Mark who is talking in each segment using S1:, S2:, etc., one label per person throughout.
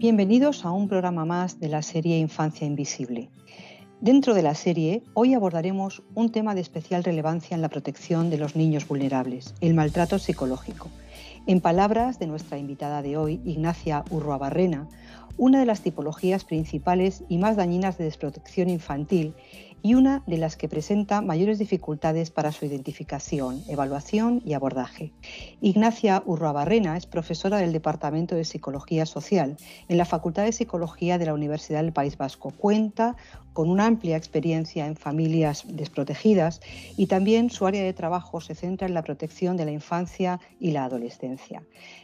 S1: Bienvenidos a un programa más de la serie Infancia Invisible. Dentro de la serie, hoy abordaremos un tema de especial relevancia en la protección de los niños vulnerables, el maltrato psicológico. En palabras de nuestra invitada de hoy, Ignacia Barrena, una de las tipologías principales y más dañinas de desprotección infantil y una de las que presenta mayores dificultades para su identificación, evaluación y abordaje. Ignacia Urroabarrena es profesora del Departamento de Psicología Social en la Facultad de Psicología de la Universidad del País Vasco. Cuenta con una amplia experiencia en familias desprotegidas y también su área de trabajo se centra en la protección de la infancia y la adolescencia.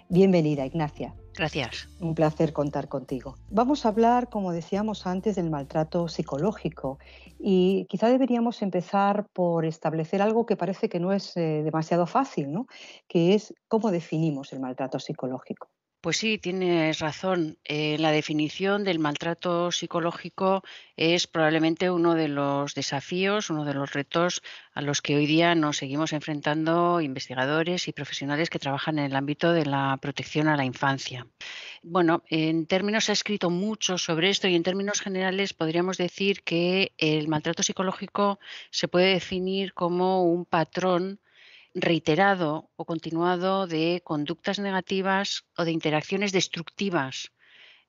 S1: Bienvenida, Ignacia. Gracias. Un placer contar contigo. Vamos a hablar, como decíamos antes, del maltrato psicológico y quizá deberíamos empezar por establecer algo que parece que no es eh, demasiado fácil, ¿no? que es cómo definimos el maltrato psicológico.
S2: Pues sí, tienes razón. Eh, la definición del maltrato psicológico es probablemente uno de los desafíos, uno de los retos a los que hoy día nos seguimos enfrentando investigadores y profesionales que trabajan en el ámbito de la protección a la infancia. Bueno, en términos se ha escrito mucho sobre esto y en términos generales podríamos decir que el maltrato psicológico se puede definir como un patrón reiterado o continuado de conductas negativas o de interacciones destructivas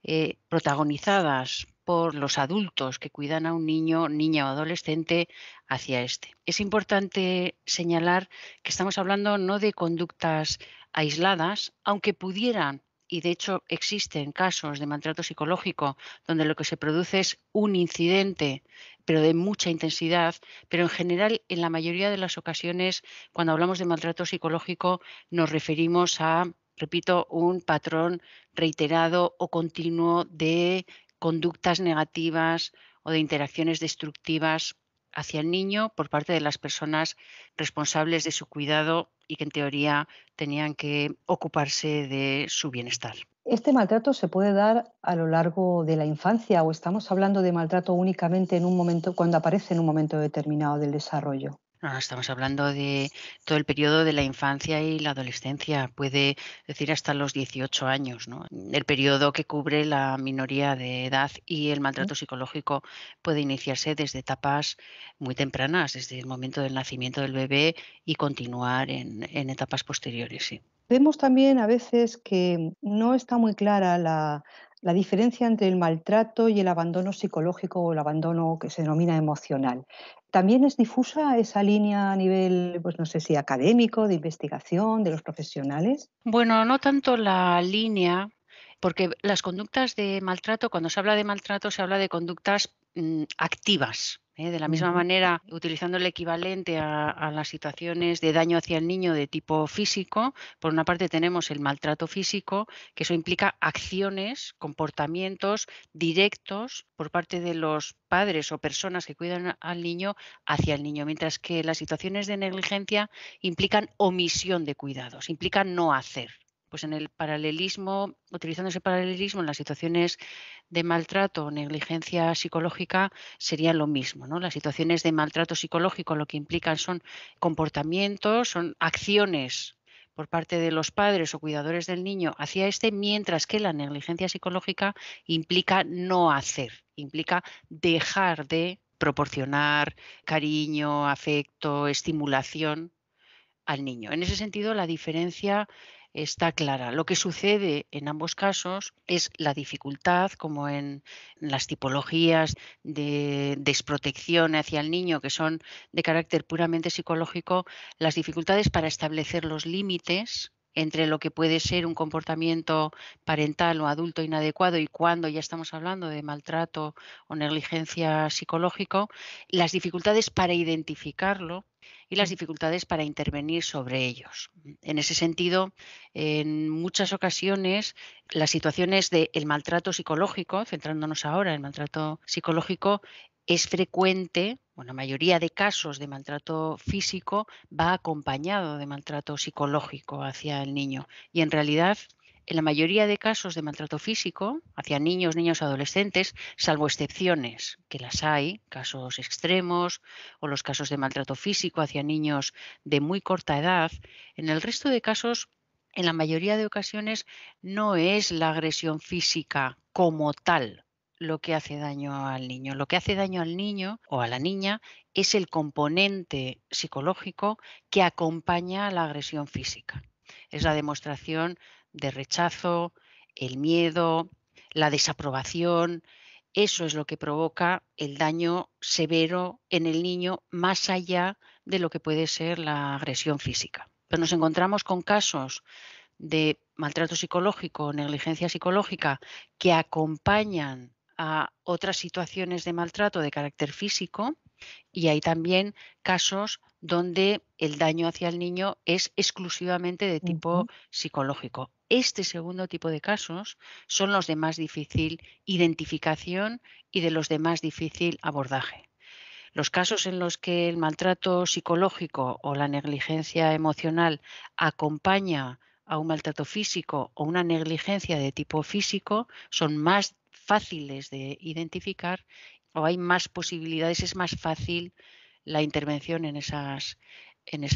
S2: eh, protagonizadas por los adultos que cuidan a un niño, niña o adolescente hacia este. Es importante señalar que estamos hablando no de conductas aisladas, aunque pudieran, y de hecho existen casos de maltrato psicológico donde lo que se produce es un incidente pero de mucha intensidad, pero en general, en la mayoría de las ocasiones, cuando hablamos de maltrato psicológico, nos referimos a, repito, un patrón reiterado o continuo de conductas negativas o de interacciones destructivas hacia el niño por parte de las personas responsables de su cuidado y que en teoría tenían que ocuparse de su bienestar.
S1: ¿Este maltrato se puede dar a lo largo de la infancia o estamos hablando de maltrato únicamente en un momento, cuando aparece en un momento determinado del desarrollo?
S2: estamos hablando de todo el periodo de la infancia y la adolescencia, puede decir hasta los 18 años, ¿no? El periodo que cubre la minoría de edad y el maltrato psicológico puede iniciarse desde etapas muy tempranas, desde el momento del nacimiento del bebé y continuar en, etapas posteriores, sí.
S1: Vemos también a veces que no está muy clara la, la diferencia entre el maltrato y el abandono psicológico o el abandono que se denomina emocional. También es difusa esa línea a nivel, pues no sé si académico, de investigación, de los profesionales.
S2: Bueno, no tanto la línea, porque las conductas de maltrato, cuando se habla de maltrato, se habla de conductas mm, activas. ¿eh? De la misma manera, utilizando el equivalente a, a, las situaciones de daño hacia el niño de tipo físico, por una parte tenemos el maltrato físico, que eso implica acciones, comportamientos directos por parte de los padres o personas que cuidan al niño hacia el niño, mientras que las situaciones de negligencia implican omisión de cuidados, implican no hacer pues en el paralelismo, utilizando ese paralelismo en las situaciones de maltrato o negligencia psicológica sería lo mismo. ¿no? Las situaciones de maltrato psicológico lo que implican son comportamientos, son acciones por parte de los padres o cuidadores del niño hacia este, mientras que la negligencia psicológica implica no hacer, implica dejar de proporcionar cariño, afecto, estimulación al niño. En ese sentido, la diferencia está clara. Lo que sucede en ambos casos es la dificultad, como en las tipologías de desprotección hacia el niño, que son de carácter puramente psicológico, las dificultades para establecer los límites entre lo que puede ser un comportamiento parental o adulto inadecuado y cuando ya estamos hablando de maltrato o negligencia psicológico, las dificultades para identificarlo y las dificultades para intervenir sobre ellos. En ese sentido, en muchas ocasiones las situaciones del el maltrato psicológico, centrándonos ahora en el maltrato psicológico, es frecuente, bueno, la mayoría de casos de maltrato físico va acompañado de maltrato psicológico hacia el niño. Y en realidad en la mayoría de casos de maltrato físico hacia niños, niños, adolescentes, salvo excepciones, que las hay, casos extremos o los casos de maltrato físico hacia niños de muy corta edad, en el resto de casos, en la mayoría de ocasiones, no es la agresión física como tal lo que hace daño al niño. Lo que hace daño al niño o a la niña es el componente psicológico que acompaña a la agresión física. Es la demostración de rechazo, el miedo, la desaprobación. Eso es lo que provoca el daño severo en el niño más allá de lo que puede ser la agresión física. Pero nos encontramos con casos de maltrato psicológico, negligencia psicológica, que acompañan a otras situaciones de maltrato de carácter físico y hay también casos donde el daño hacia el niño es exclusivamente de tipo psicológico este segundo tipo de casos son los de más difícil identificación y de los de más difícil abordaje. Los casos en los que el maltrato psicológico o la negligencia emocional acompaña a un maltrato físico o una negligencia de tipo físico son más fáciles de identificar o hay más posibilidades, es más fácil la intervención en esas,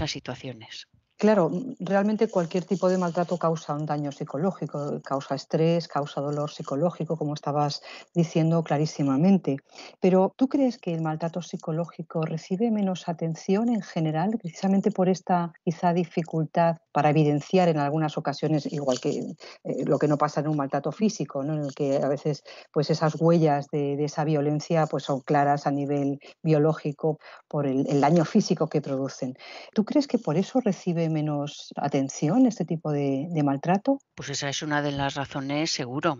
S2: situaciones.
S1: Claro, mm, realmente cualquier tipo de maltrato causa un daño psicológico, causa estrés, causa dolor psicológico, como estabas diciendo clarísimamente. Pero ¿tú crees que el maltrato psicológico recibe menos atención en general, precisamente por esta quizá dificultad para evidenciar en algunas ocasiones, igual que eh, lo que no pasa en un maltrato físico, en el que a veces pues esas huellas de, esa violencia pues son claras a nivel biológico por el, daño físico que producen. ¿Tú crees que por eso recibe menos atención este tipo de maltrato?
S2: Pues esa es una de las razones, seguro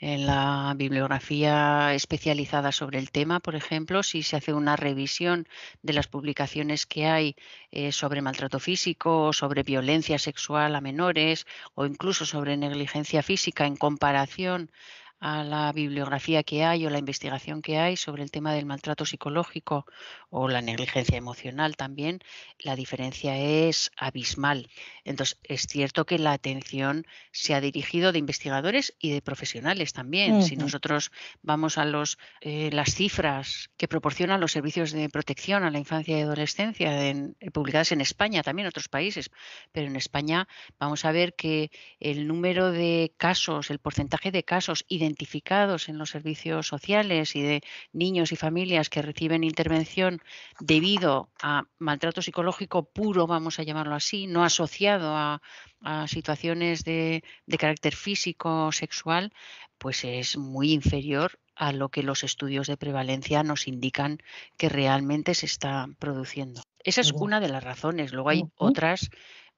S2: en la bibliografía especializada sobre el tema, por ejemplo, si se hace una revisión de las publicaciones que hay eh, sobre maltrato físico, sobre violencia sexual a menores o incluso sobre negligencia física en comparación a la bibliografía que hay o la investigación que hay sobre el tema del maltrato psicológico o la negligencia emocional también, la diferencia es abismal. Entonces, es cierto que la atención se ha dirigido de investigadores y de profesionales también. Si nosotros vamos a los, eh, las cifras que proporcionan los servicios de protección a la infancia y adolescencia eh, publicadas en España, también en otros países, pero en España vamos a ver que el número de casos, el porcentaje de casos y identificados en los servicios sociales y de niños y familias que reciben intervención debido a maltrato psicológico puro, vamos a llamarlo así, no asociado a, situaciones de, de carácter físico o sexual, pues es muy inferior a lo que los estudios de prevalencia nos indican que realmente se está produciendo. Esa es una de las razones. Luego hay otras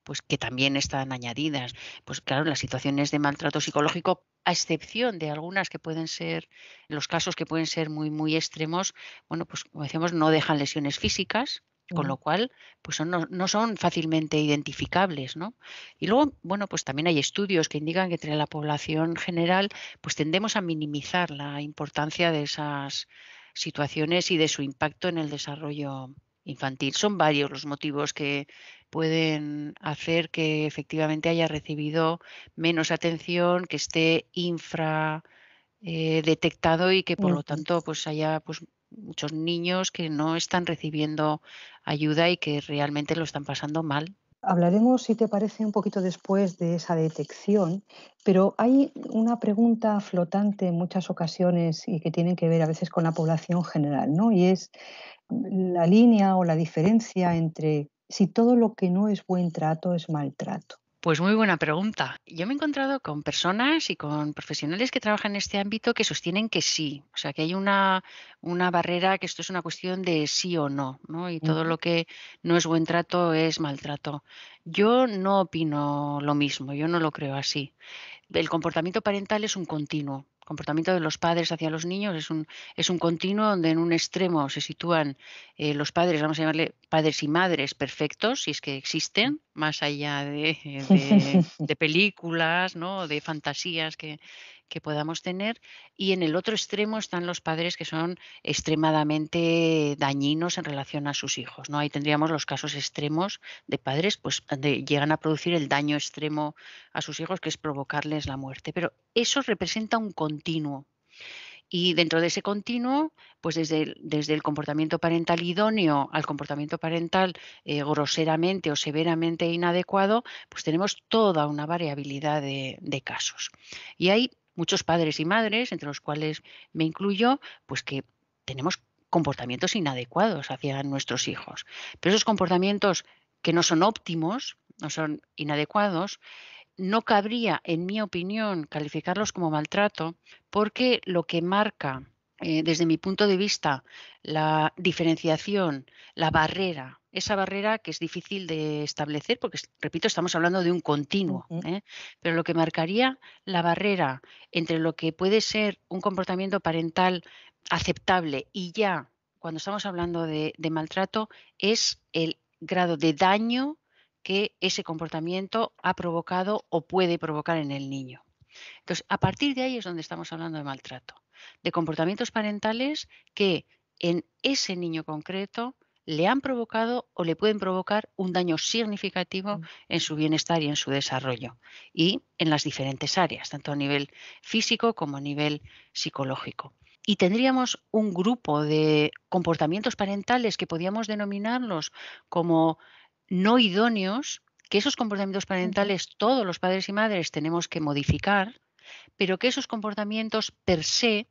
S2: pues que también están añadidas. Pues claro, las situaciones de maltrato psicológico, a excepción de algunas que pueden ser, los casos que pueden ser muy, muy extremos, bueno, pues como decíamos, no dejan lesiones físicas, con lo cual pues no, son fácilmente identificables ¿no? y luego bueno pues también hay estudios que indican que entre la población general pues tendemos a minimizar la importancia de esas situaciones y de su impacto en el desarrollo infantil son varios los motivos que, pueden hacer que efectivamente haya recibido menos atención, que esté infra eh, detectado y que por lo tanto pues haya pues, muchos niños que no están recibiendo ayuda y que realmente lo están pasando mal.
S1: Hablaremos, si te parece, un poquito después de esa detección, pero hay una pregunta flotante en muchas ocasiones y que tiene que ver a veces con la población general, ¿no? Y es la línea o la diferencia entre si todo lo que no es buen trato es maltrato?
S2: Pues muy buena pregunta. Yo me he encontrado con personas y con profesionales que trabajan en este ámbito que sostienen que sí, o sea, que hay una, una barrera, que esto es una cuestión de sí o no, ¿no? Y todo lo que no es buen trato es maltrato. Yo no opino lo mismo, yo no lo creo así el comportamiento parental es un continuo. El comportamiento de los padres hacia los niños es un, es un continuo donde en un extremo se sitúan eh, los padres, vamos a llamarle padres y madres perfectos, si es que existen, más allá de, eh, de, de películas, ¿no? de fantasías que, que podamos tener y en el otro extremo están los padres que son extremadamente dañinos en relación a sus hijos. ¿no? Ahí tendríamos los casos extremos de padres pues, donde llegan a producir el daño extremo a sus hijos, que es provocarles la muerte. Pero eso representa un continuo. Y dentro de ese continuo, pues desde el, desde el comportamiento parental idóneo al comportamiento parental eh, groseramente o severamente inadecuado, pues tenemos toda una variabilidad de, casos. Y hay muchos padres y madres, entre los cuales me incluyo, pues que tenemos comportamientos inadecuados hacia nuestros hijos. Pero esos comportamientos que no son óptimos, no son inadecuados, no cabría, en mi opinión, calificarlos como maltrato, porque lo que marca, eh, desde mi punto de vista, la diferenciación, la barrera esa barrera que es difícil de establecer, porque, repito, estamos hablando de un continuo, ¿eh? pero lo que marcaría la barrera entre lo que puede ser un comportamiento parental aceptable y ya cuando estamos hablando de, de maltrato es el grado de daño que ese comportamiento ha provocado o puede provocar en el niño. Entonces, a partir de ahí es donde estamos hablando de maltrato, de comportamientos parentales que en ese niño concreto le han provocado o le pueden provocar un daño significativo mm. en su bienestar y en su desarrollo y en las diferentes áreas, tanto a nivel físico como a nivel psicológico. Y tendríamos un grupo de comportamientos parentales que podríamos denominarlos como no idóneos, que esos comportamientos parentales todos los padres y madres tenemos que modificar, pero que esos comportamientos per se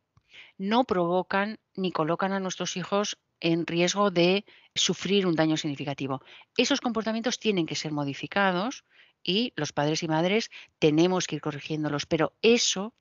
S2: no provocan ni colocan a nuestros hijos en riesgo de sufrir un daño significativo. Esos comportamientos tienen que ser modificados y los padres y madres tenemos que ir corrigiéndolos, pero eso,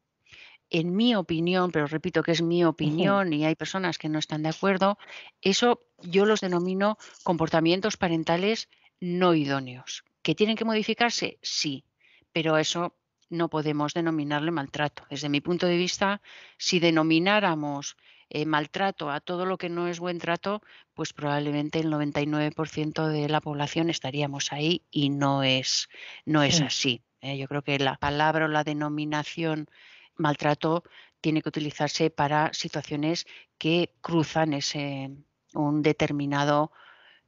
S2: en mi opinión, pero repito que es mi opinión y hay personas que no están de acuerdo, eso yo los denomino comportamientos parentales no idóneos, que tienen que modificarse, sí, pero eso no podemos denominarle maltrato. Desde mi punto de vista, si denomináramos eh, maltrato, a todo lo que no es buen trato, pues probablemente el 99% de la población estaríamos ahí y no es, no es así. ¿eh? yo creo que la palabra o la denominación maltrato tiene que utilizarse para situaciones que cruzan ese un determinado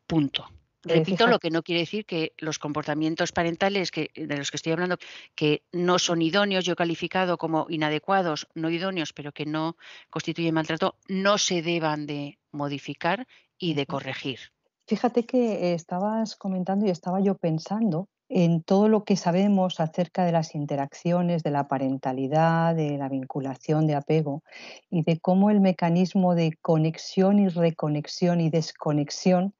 S2: punto. Repito lo que no quiere decir que los comportamientos parentales que, eh, de los que estoy hablando, que no son idóneos, yo he calificado como inadecuados, no idóneos, pero que no constituyen maltrato, no se deban de modificar y de corregir.
S1: Fíjate que estabas comentando y estaba yo pensando en todo lo que sabemos acerca de las interacciones, de la parentalidad, de la vinculación de apego y de cómo el mecanismo de conexión y reconexión y desconexión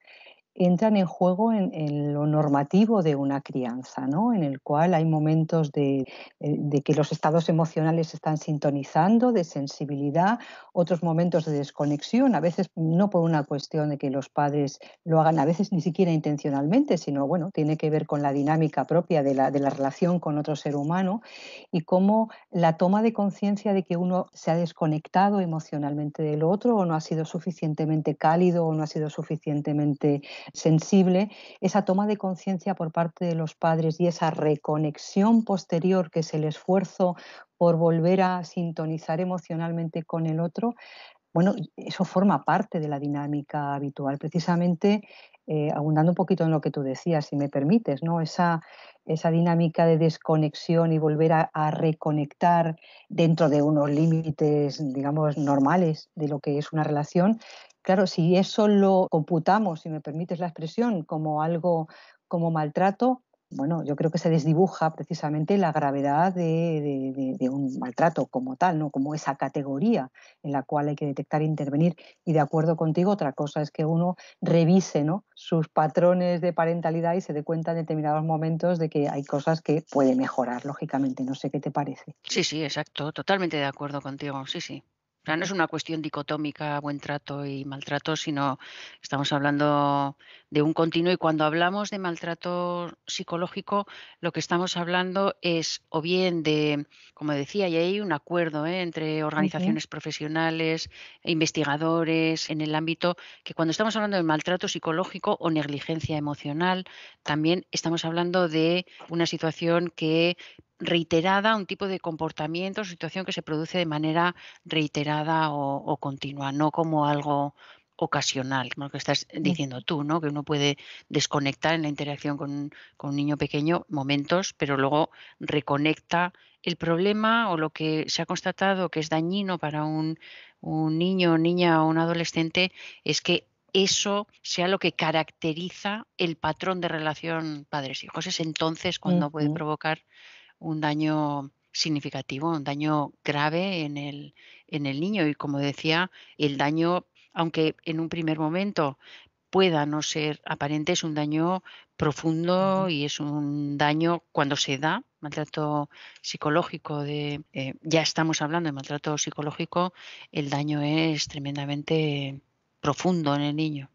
S1: entran en juego en, lo normativo de una crianza, ¿no? en el cual hay momentos de, eh, que los estados emocionales están sintonizando, de sensibilidad, otros momentos de desconexión, a veces no por una cuestión de que los padres lo hagan, a veces ni siquiera intencionalmente, sino bueno, tiene que ver con la dinámica propia de la relación con otro ser humano y cómo la toma de conciencia de que uno se ha desconectado emocionalmente del otro o no ha sido suficientemente cálido o no ha sido suficientemente sensible, esa toma de conciencia por parte de los padres y esa reconexión posterior que es el esfuerzo por volver a sintonizar emocionalmente con el otro, bueno, eso forma parte de la dinámica habitual. Precisamente, eh, abundando un poquito en lo que tú decías, si me permites, ¿no? Esa, esa dinámica de desconexión y volver a, reconectar dentro de unos límites, digamos, normales de lo que es una relación. Claro, si eso lo computamos, si me permites la expresión, como algo como maltrato, bueno, yo creo que se desdibuja precisamente la gravedad de, un maltrato como tal, ¿no? como esa categoría en la cual hay que detectar e intervenir. Y de acuerdo contigo, otra cosa es que uno revise ¿no? sus patrones de parentalidad y se dé cuenta en determinados momentos de que hay cosas que puede mejorar, lógicamente. No sé qué te parece. Sí, sí, exacto, totalmente de
S2: acuerdo contigo, sí, sí no es una cuestión dicotómica, buen trato y maltrato, sino estamos hablando de un continuo y cuando hablamos de maltrato psicológico, lo que estamos hablando es o bien de, como decía, y hay un acuerdo ¿eh? entre organizaciones profesionales e investigadores en el ámbito, que cuando estamos hablando de maltrato psicológico o negligencia emocional, también estamos hablando de una situación que reiterada, un tipo de comportamiento situación que se produce de manera reiterada o, continua, no como algo ocasional, como lo que estás mm. diciendo tú, ¿no? Que uno puede desconectar en la interacción con, un niño pequeño momentos, pero luego reconecta el problema o lo que se ha constatado que es dañino para un, niño, niña o un adolescente, es que eso sea lo que caracteriza el patrón de relación padres-hijos. Es entonces cuando puede provocar un daño significativo, un daño grave en el, en el niño. Y como decía, el daño, aunque en un primer momento pueda no ser aparente, es un daño profundo y es un daño cuando se da maltrato psicológico de eh, ya estamos hablando de maltrato psicológico el daño es tremendamente profundo en el niño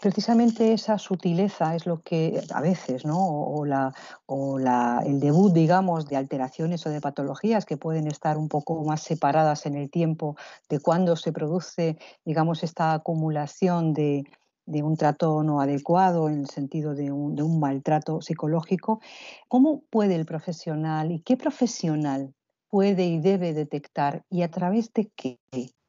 S1: Precisamente esa sutileza es lo que a veces, ¿no? O, el debut, digamos, de alteraciones o de patologías que pueden estar un poco más separadas en el tiempo de cuando se produce, digamos, esta acumulación de, un trato no adecuado en el sentido de un maltrato psicológico. ¿Cómo puede el profesional y qué profesional puede y debe detectar y a través de qué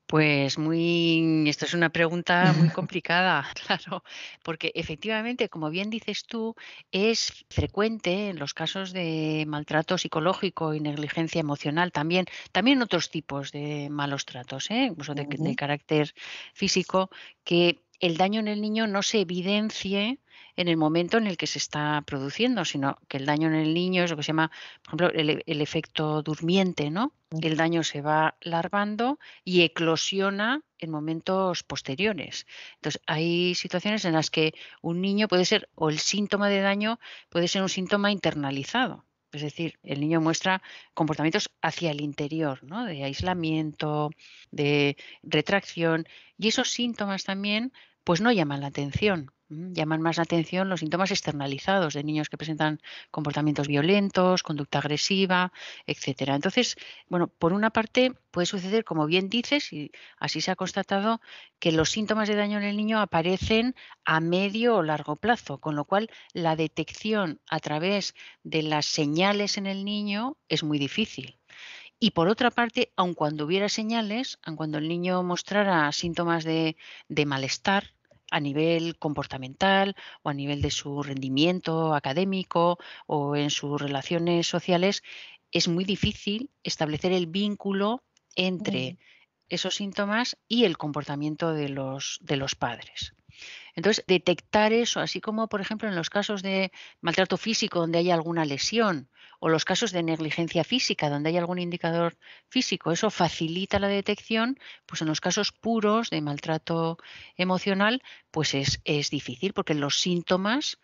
S2: pues muy, esto es una pregunta muy complicada, claro, porque efectivamente, como bien dices tú, es frecuente en los casos de maltrato psicológico y negligencia emocional también, también otros tipos de malos tratos, ¿eh? incluso de carácter físico, que el daño en el niño no se evidencie en el momento en el que se está produciendo, sino que el daño en el niño es lo que se llama, por ejemplo, el, efecto durmiente, ¿no? El daño se va larvando y eclosiona en momentos posteriores. Entonces, hay situaciones en las que un niño puede ser, o el síntoma de daño puede ser un síntoma internalizado. Es decir, el niño muestra comportamientos hacia el interior, ¿no? de aislamiento, de retracción, y esos síntomas también pues no llaman la atención. Mm, llaman más la atención los síntomas externalizados de niños que presentan comportamientos violentos, conducta agresiva, etcétera. Entonces, bueno, por una parte puede suceder, como bien dices, y así se ha constatado, que los síntomas de daño en el niño aparecen a medio o largo plazo, con lo cual la detección a través de las señales en el niño es muy difícil. Y por otra parte, aun cuando hubiera señales, aun cuando el niño mostrara síntomas de, de malestar, a nivel comportamental o a nivel de su rendimiento académico o en sus relaciones sociales, es muy difícil establecer el vínculo entre esos síntomas y el comportamiento de los, de los padres. Entonces, detectar eso, así como, por ejemplo, en los casos de maltrato físico donde hay alguna lesión o los casos de negligencia física donde hay algún indicador físico, eso facilita la detección, pues en los casos puros de maltrato emocional, pues es, es difícil porque los síntomas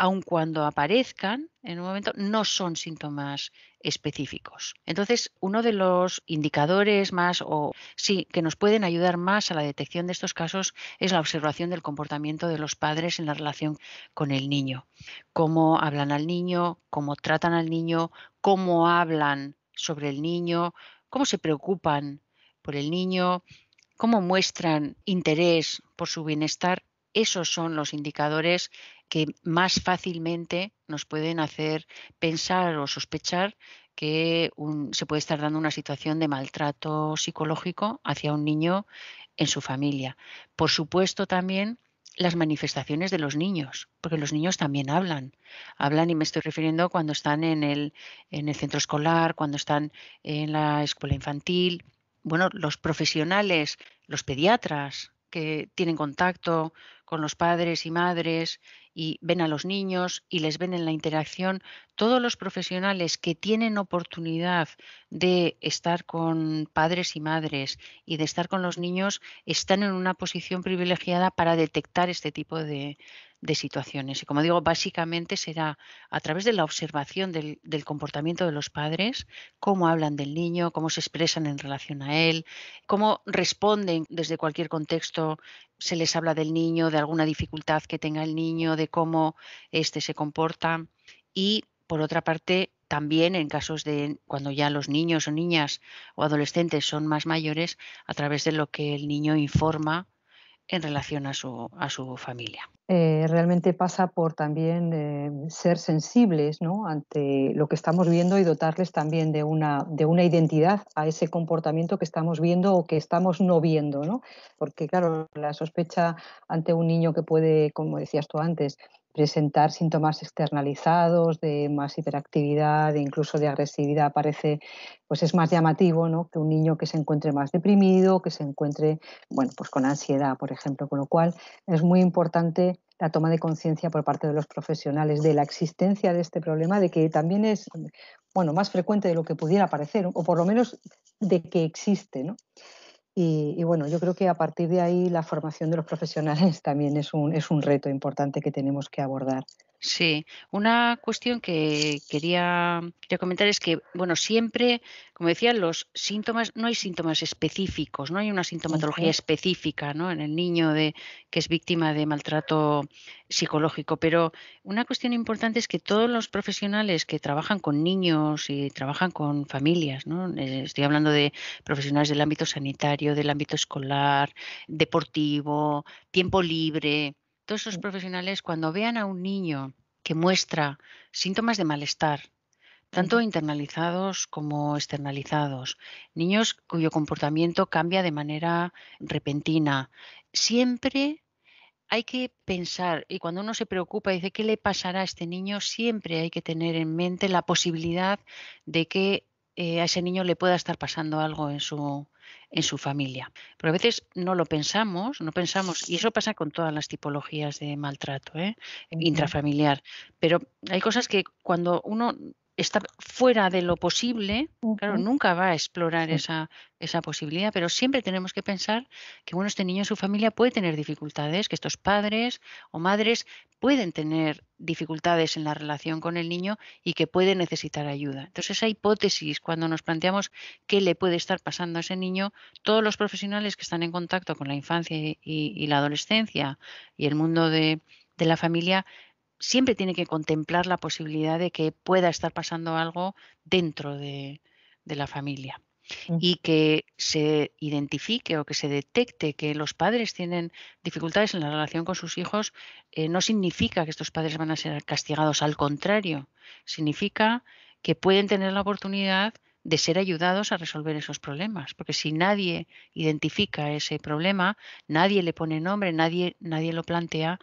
S2: aun cuando aparezcan en un momento, no son síntomas específicos. Entonces, uno de los indicadores más o sí que nos pueden ayudar más a la detección de estos casos es la observación del comportamiento de los padres en la relación con el niño. Cómo hablan al niño, cómo tratan al niño, cómo hablan sobre el niño, cómo se preocupan por el niño, cómo muestran interés por su bienestar. Esos son los indicadores que más fácilmente nos pueden hacer pensar o sospechar que se puede estar dando una situación de maltrato psicológico hacia un niño en su familia. Por supuesto también las manifestaciones de los niños, porque los niños también hablan. Hablan y me estoy refiriendo cuando están en el, en el centro escolar, cuando están en la escuela infantil. Bueno, los profesionales, los pediatras que tienen contacto con los padres y madres y ven a los niños y les ven en la interacción, todos los profesionales que tienen oportunidad de estar con padres y madres y de estar con los niños están en una posición privilegiada para detectar este tipo de, situaciones. Y como digo, básicamente será a través de la observación del, comportamiento de los padres, cómo hablan del niño, cómo se expresan en relación a él, cómo responden desde cualquier contexto se les habla del niño, de alguna dificultad que tenga el niño, de cómo éste se comporta. Y por otra parte, también en casos de cuando ya los niños o niñas o adolescentes son más mayores, a través de lo que el niño informa en relación a su, a su familia.
S1: Eh, realmente pasa por también eh, ser sensibles ante lo que estamos viendo y dotarles también de una, de una identidad a ese comportamiento que estamos viendo o que estamos no viendo. ¿no? Porque claro, la sospecha ante un niño que puede, como decías tú antes, presentar síntomas externalizados de más hiperactividad, e incluso de agresividad, parece, pues es más llamativo ¿no? que un niño que se encuentre más deprimido, que se encuentre, bueno, pues con ansiedad, por ejemplo, con lo cual es muy importante la toma de conciencia por parte de los profesionales de la existencia de este problema, de que también es, bueno, más frecuente de lo que pudiera parecer, o por lo menos de que existe, ¿no? Y, bueno, yo creo que a partir de ahí la formación de los profesionales también es un, es un reto importante que tenemos que abordar.
S2: Sí, una cuestión que quería, comentar es que, bueno, siempre, como decía, los síntomas, no hay síntomas específicos, no hay una sintomatología específica ¿no? en el niño de, que es víctima de maltrato psicológico, pero una cuestión importante es que todos los profesionales que trabajan con niños y trabajan con familias, ¿no? Eh, estoy hablando de profesionales del ámbito sanitario, del ámbito escolar, deportivo, tiempo libre, todos esos mm. profesionales, cuando vean a un niño que muestra síntomas de malestar, tanto internalizados como externalizados, niños cuyo comportamiento cambia de manera repentina, siempre hay que pensar, y cuando uno se preocupa y dice, ¿qué le pasará a este niño? Siempre hay que tener en mente la posibilidad de que eh, a ese niño le pueda estar pasando algo en su, en su familia. Pero a veces no lo pensamos, no pensamos, y eso pasa con todas las tipologías de maltrato ¿eh? intrafamiliar, pero hay cosas que cuando uno está fuera de lo posible, claro, nunca va a explorar esa, esa posibilidad, pero siempre tenemos que pensar que, bueno, este niño en su familia puede tener dificultades, que estos padres o madres pueden tener dificultades en la relación con el niño y que puede necesitar ayuda. Entonces, esa hipótesis, cuando nos planteamos qué le puede estar pasando a ese niño, todos los profesionales que están en contacto con la infancia y, la adolescencia y el mundo de, de la familia siempre tiene que contemplar la posibilidad de que pueda estar pasando algo dentro de, la familia mm. y que se identifique o que se detecte que los padres tienen dificultades en la relación con sus hijos, eh, no significa que estos padres van a ser castigados, al contrario, significa que pueden tener la oportunidad de ser ayudados a resolver esos problemas, porque si nadie identifica ese problema, nadie le pone nombre, nadie, nadie lo plantea,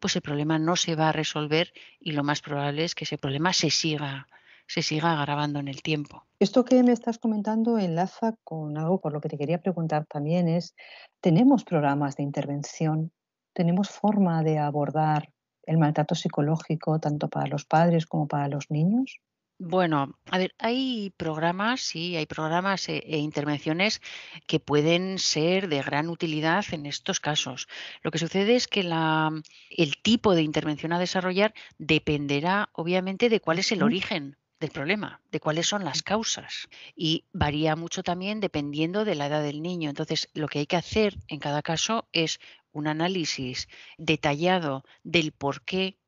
S2: pues el problema no se va a resolver y lo más probable es que ese problema se siga, se siga agravando en el tiempo.
S1: Esto que me estás comentando enlaza con algo por lo que te quería preguntar también es, ¿tenemos programas de intervención? ¿Tenemos forma de abordar el maltrato psicológico tanto para los padres como para los niños?
S2: Bueno, a ver, hay programas, sí, hay programas eh, e, intervenciones que pueden ser de gran utilidad en estos casos. Lo que sucede es que el tipo de intervención a desarrollar dependerá, obviamente, de cuál es el origen del problema, de cuáles son las causas. Y varía mucho también dependiendo de la edad del niño. Entonces, lo que hay que hacer en cada caso es un análisis detallado del por qué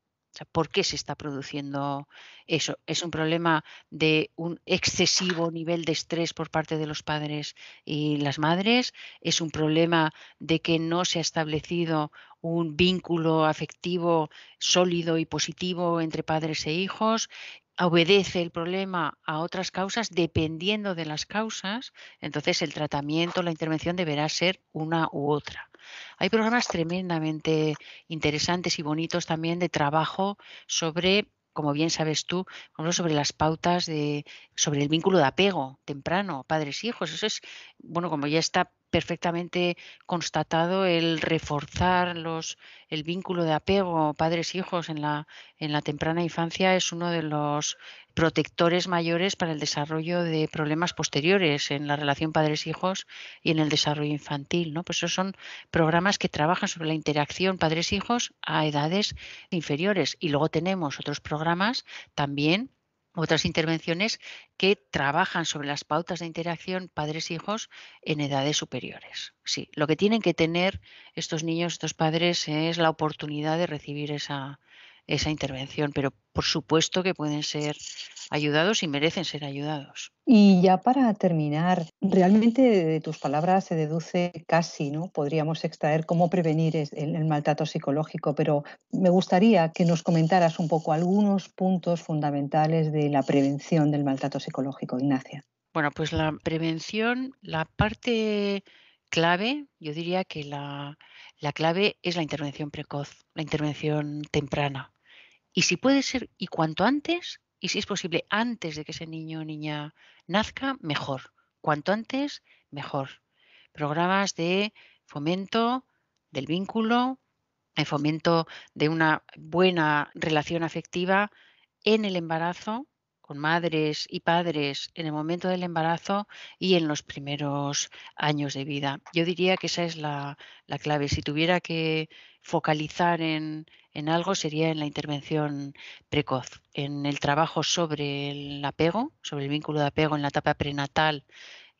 S2: ¿por qué se está produciendo eso? ¿Es un problema de un excesivo nivel de estrés por parte de los padres y las madres? ¿Es un problema de que no se ha establecido un vínculo afectivo sólido y positivo entre padres e hijos? obedece el problema a otras causas, dependiendo de las causas, entonces el tratamiento, la intervención deberá ser una u otra. Hay programas tremendamente interesantes y bonitos también de trabajo sobre, como bien sabes tú, sobre las pautas de, sobre el vínculo de apego temprano, padres-hijos. Eso es, bueno, como ya está perfectamente constatado el reforzar los, el vínculo de apego padres-hijos en la, en la temprana infancia es uno de los protectores mayores para el desarrollo de problemas posteriores en la relación padres-hijos y en el desarrollo infantil. ¿no? Pues esos son programas que trabajan sobre la interacción padres-hijos a edades inferiores. Y luego tenemos otros programas también otras intervenciones que trabajan sobre las pautas de interacción padres-hijos en edades superiores. Sí, lo que tienen que tener estos niños, estos padres, es la oportunidad de recibir esa, esa intervención, pero por supuesto que pueden ser ayudados y merecen ser ayudados.
S1: Y ya para terminar, realmente de tus palabras se deduce casi, ¿no? Podríamos extraer cómo prevenir el, el, maltrato psicológico, pero me gustaría que nos comentaras un poco algunos puntos fundamentales de la prevención del maltrato psicológico, Ignacia.
S2: Bueno, pues la prevención, la parte clave, yo diría que la la clave es la intervención precoz, la intervención temprana. Y si puede ser, y cuanto antes, y si es posible antes de que ese niño o niña nazca, mejor. Cuanto antes, mejor. Programas de fomento del vínculo, de fomento de una buena relación afectiva en el embarazo con madres y padres en el momento del embarazo y en los primeros años de vida. Yo diría que esa es la, clave. Si tuviera que focalizar en, algo sería en la intervención precoz, en el trabajo sobre el apego, sobre el vínculo de apego en la etapa prenatal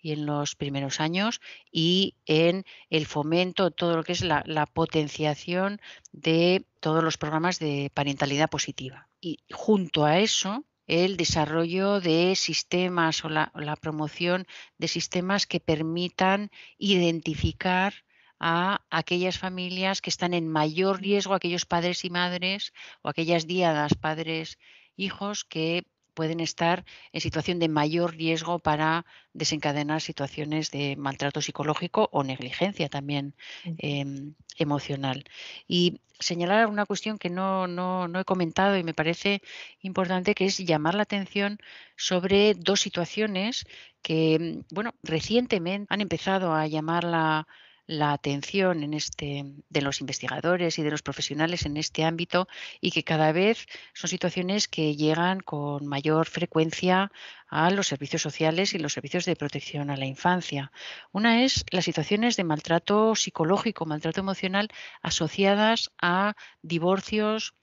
S2: y en los primeros años y en el fomento, todo lo que es la potenciación de todos los programas de parentalidad positiva. Y junto a eso, el desarrollo de sistemas o la, promoción de sistemas que permitan identificar a aquellas familias que están en mayor riesgo, aquellos padres y madres o aquellas diadas padres hijos que pueden estar en situación de mayor riesgo para desencadenar situaciones de maltrato psicológico o negligencia también em, emocional. Y señalar una cuestión que no, no, no, he comentado y me parece importante, que es llamar la atención sobre dos situaciones que, mm, bueno, recientemente han empezado a llamar la la atención en este, de los investigadores y de los profesionales en este ámbito y que cada vez son situaciones que llegan con mayor frecuencia a los servicios sociales y los servicios de protección a la infancia. Una es las situaciones de maltrato psicológico, maltrato emocional asociadas a divorcios,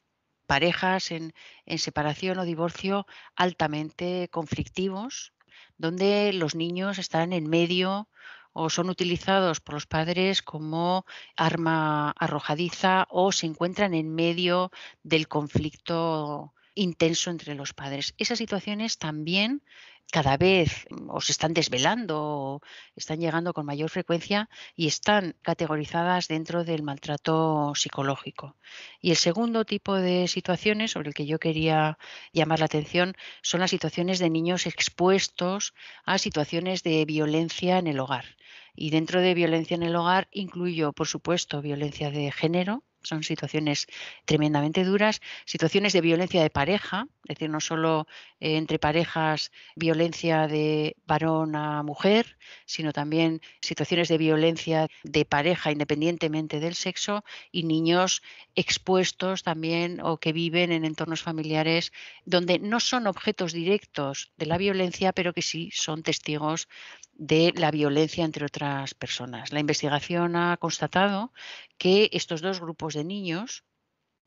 S2: parejas en, en separación o divorcio altamente conflictivos, donde los niños están en medio o son utilizados por los padres como arma arrojadiza o se encuentran en medio del conflicto intenso entre los padres. Esas situaciones también cada vez mm, o se están desvelando o están llegando con mayor frecuencia y están categorizadas dentro del maltrato psicológico. Y el segundo tipo de situaciones sobre el que yo quería llamar la atención son las situaciones de niños expuestos a situaciones de violencia en el hogar. Y dentro de violencia en el hogar incluyo, por supuesto, violencia de género, son situaciones tremendamente duras, situaciones de violencia de pareja, es decir, no solo eh, entre parejas violencia de varón a mujer, sino también situaciones de violencia de pareja independientemente del sexo y niños expuestos también o que viven en entornos familiares donde no son objetos directos de la violencia, pero que sí son testigos de la violencia entre otras personas. La investigación ha constatado que estos dos grupos de niños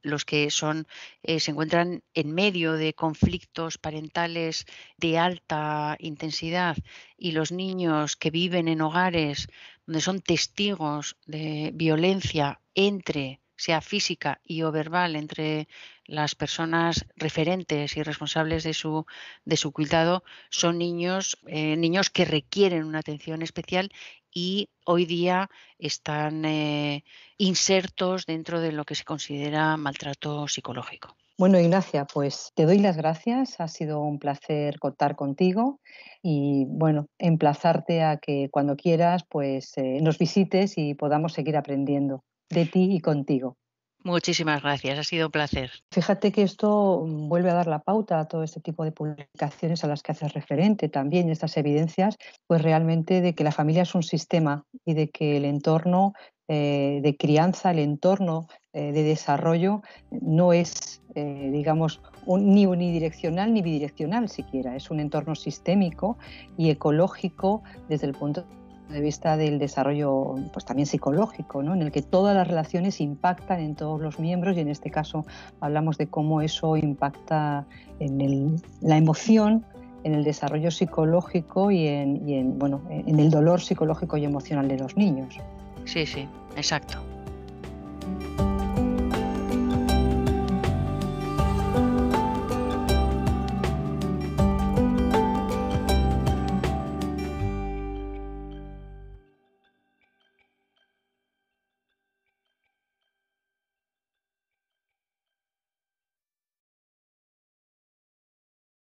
S2: los que son, eh, se encuentran en medio de conflictos parentales de alta intensidad y los niños que viven en hogares donde son testigos de violencia entre sea física y o verbal entre las personas referentes y responsables de su, cuidado, son niños, eh, niños que requieren una atención especial y hoy día están eh, insertos dentro de lo que se considera maltrato psicológico.
S1: Bueno, Ignacia, pues te doy las gracias. Ha sido un placer contar contigo y bueno, emplazarte a que cuando quieras pues eh, nos visites y podamos seguir aprendiendo de ti y contigo.
S2: Muchísimas gracias, ha sido un placer.
S1: Fíjate que esto mm, vuelve a dar la pauta a todo este tipo de publicaciones a las que haces referente, también estas evidencias, pues realmente de que la familia es un sistema y de que el entorno eh, de crianza, el entorno eh, de desarrollo no es, eh, digamos, un, ni unidireccional ni bidireccional siquiera, es un entorno sistémico y ecológico desde el punto de de vista del desarrollo pues también psicológico, ¿no? en el que todas las relaciones impactan en todos los miembros y en este caso hablamos de cómo eso impacta en el, la emoción, en el desarrollo psicológico y en, bueno, en el dolor psicológico y emocional de los niños.
S2: Sí, sí, exacto.